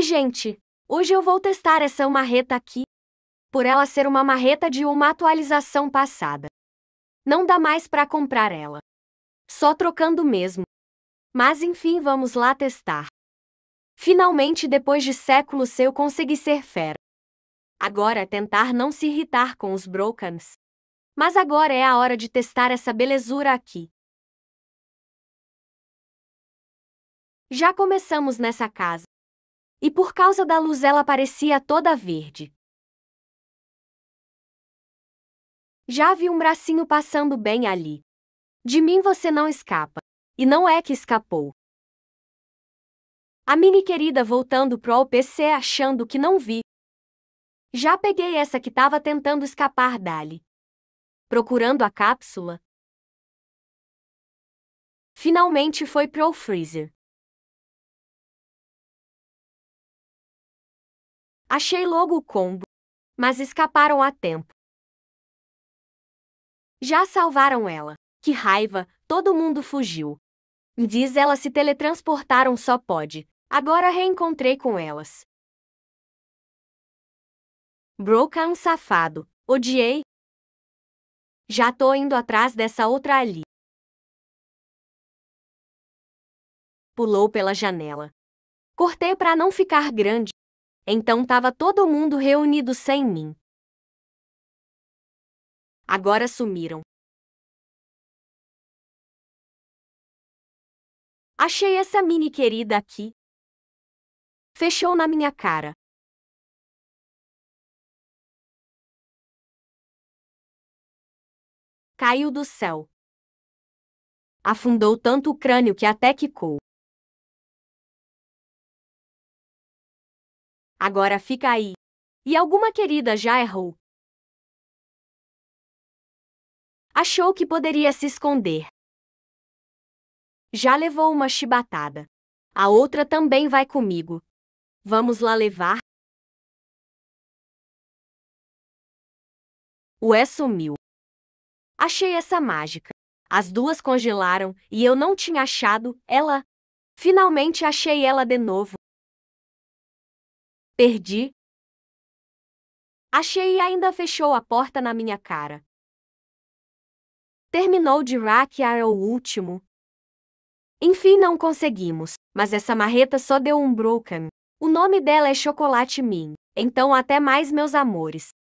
Oi, gente! Hoje eu vou testar essa marreta aqui, por ela ser uma marreta de uma atualização passada. Não dá mais para comprar ela. Só trocando mesmo. Mas enfim, vamos lá testar. Finalmente, depois de séculos, eu consegui ser fera. Agora é tentar não se irritar com os brokens. Mas agora é a hora de testar essa belezura aqui. Já começamos nessa casa e por causa da luz ela parecia toda verde. Já vi um bracinho passando bem ali. De mim você não escapa. E não é que escapou. A mini querida voltando pro PC achando que não vi. Já peguei essa que tava tentando escapar dali. Procurando a cápsula. Finalmente foi pro freezer. Achei logo o combo, mas escaparam a tempo. Já salvaram ela. Que raiva, todo mundo fugiu. Diz ela se teletransportaram só pode. Agora reencontrei com elas. Broca um safado. Odiei. Já tô indo atrás dessa outra ali. Pulou pela janela. Cortei para não ficar grande. Então estava todo mundo reunido sem mim. Agora sumiram. Achei essa mini querida aqui. Fechou na minha cara. Caiu do céu. Afundou tanto o crânio que até quicou. Agora fica aí. E alguma querida já errou. Achou que poderia se esconder. Já levou uma chibatada. A outra também vai comigo. Vamos lá levar? O E sumiu. Achei essa mágica. As duas congelaram e eu não tinha achado ela. Finalmente achei ela de novo. Perdi. Achei e ainda fechou a porta na minha cara. Terminou de raquear o último. Enfim, não conseguimos, mas essa marreta só deu um broken. O nome dela é Chocolate Min. Então até mais, meus amores.